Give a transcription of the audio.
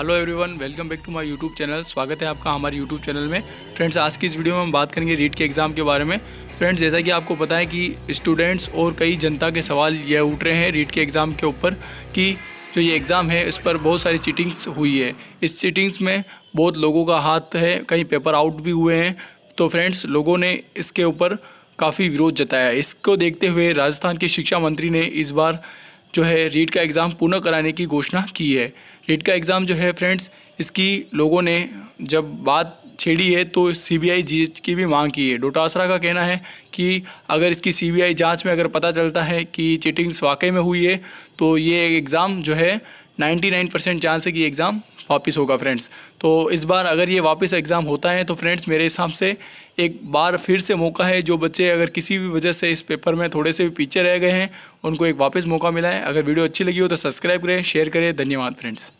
hello everyone welcome back to my YouTube channel स्वागत है आपका हमारे यूट्यूब चैनल में फ्रेंड्स आज की इस वीडियो में हम बात करेंगे रीट के एग्ज़ाम के बारे में फ्रेंड्स जैसा कि आपको पता है कि स्टूडेंट्स और कई जनता के सवाल यह उठ रहे हैं रीट के एग्ज़ाम के ऊपर कि जो ये एग्ज़ाम है इस पर बहुत सारी चीटिंग्स हुई है इस चीटिंग्स में बहुत लोगों का हाथ है कई पेपर आउट भी हुए हैं तो फ्रेंड्स लोगों ने इसके ऊपर काफ़ी विरोध जताया इसको देखते हुए राजस्थान के शिक्षा मंत्री ने इस बार जो है रीट का एग्ज़ाम पुनः कराने की घोषणा की है रीट का एग्ज़ाम जो है फ्रेंड्स इसकी लोगों ने जब बात छेड़ी है तो सीबीआई बी की भी मांग की है डोटासरा का कहना है कि अगर इसकी सीबीआई जांच में अगर पता चलता है कि चीटिंग्स वाकई में हुई है तो ये एग्ज़ाम जो है 99 परसेंट चांस है कि एग्ज़ाम वापस होगा फ्रेंड्स तो इस बार अगर ये वापस एग्ज़ाम होता है तो फ्रेंड्स मेरे हिसाब से एक बार फिर से मौका है जो बच्चे अगर किसी भी वजह से इस पेपर में थोड़े से भी पीछे रह गए हैं उनको एक वापस मौका मिला है अगर वीडियो अच्छी लगी हो तो सब्सक्राइब करें शेयर करें धन्यवाद फ्रेंड्स